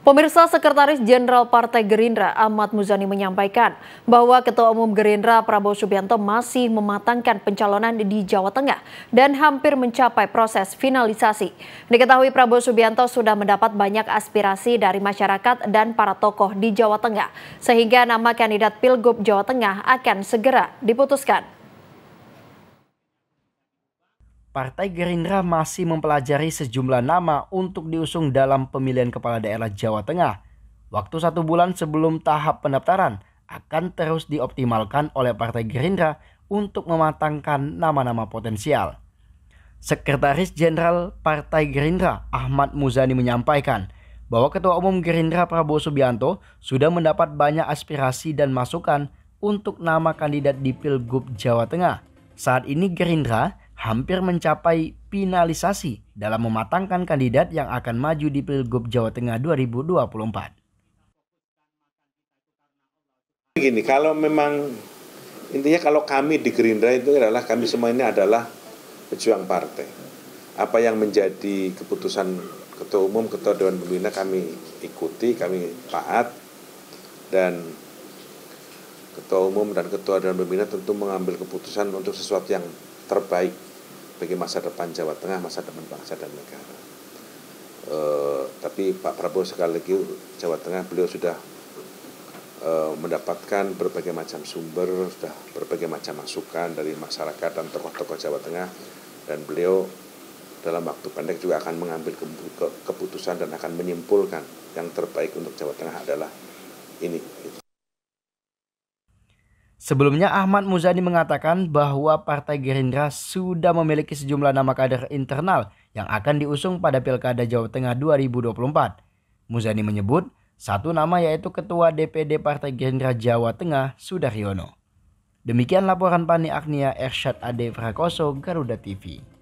Pemirsa Sekretaris Jenderal Partai Gerindra Ahmad Muzani menyampaikan bahwa Ketua Umum Gerindra Prabowo Subianto masih mematangkan pencalonan di Jawa Tengah dan hampir mencapai proses finalisasi. Diketahui Prabowo Subianto sudah mendapat banyak aspirasi dari masyarakat dan para tokoh di Jawa Tengah sehingga nama kandidat Pilgub Jawa Tengah akan segera diputuskan. Partai Gerindra masih mempelajari sejumlah nama untuk diusung dalam pemilihan kepala daerah Jawa Tengah. Waktu satu bulan sebelum tahap pendaftaran akan terus dioptimalkan oleh Partai Gerindra untuk mematangkan nama-nama potensial. Sekretaris Jenderal Partai Gerindra Ahmad Muzani menyampaikan bahwa Ketua Umum Gerindra Prabowo Subianto sudah mendapat banyak aspirasi dan masukan untuk nama kandidat di Pilgub Jawa Tengah. Saat ini Gerindra hampir mencapai finalisasi dalam mematangkan kandidat yang akan maju di Pilgub Jawa Tengah 2024. Begini, kalau memang intinya kalau kami di Gerindra itu adalah kami semua ini adalah pejuang partai. Apa yang menjadi keputusan ketua umum, ketua dewan pembina kami ikuti, kami taat dan ketua umum dan ketua dewan pembina tentu mengambil keputusan untuk sesuatu yang terbaik bagi masa depan Jawa Tengah, masa depan bangsa dan negara. E, tapi Pak Prabowo sekali lagi Jawa Tengah beliau sudah e, mendapatkan berbagai macam sumber, sudah berbagai macam masukan dari masyarakat dan tokoh-tokoh Jawa Tengah dan beliau dalam waktu pendek juga akan mengambil keputusan dan akan menyimpulkan yang terbaik untuk Jawa Tengah adalah ini. Gitu. Sebelumnya Ahmad Muzani mengatakan bahwa Partai Gerindra sudah memiliki sejumlah nama kader internal yang akan diusung pada Pilkada Jawa Tengah 2024. Muzani menyebut satu nama yaitu Ketua DPD Partai Gerindra Jawa Tengah Sudaryono. Demikian laporan Pani Agnia Ersyad Ade Frakoso Garuda TV.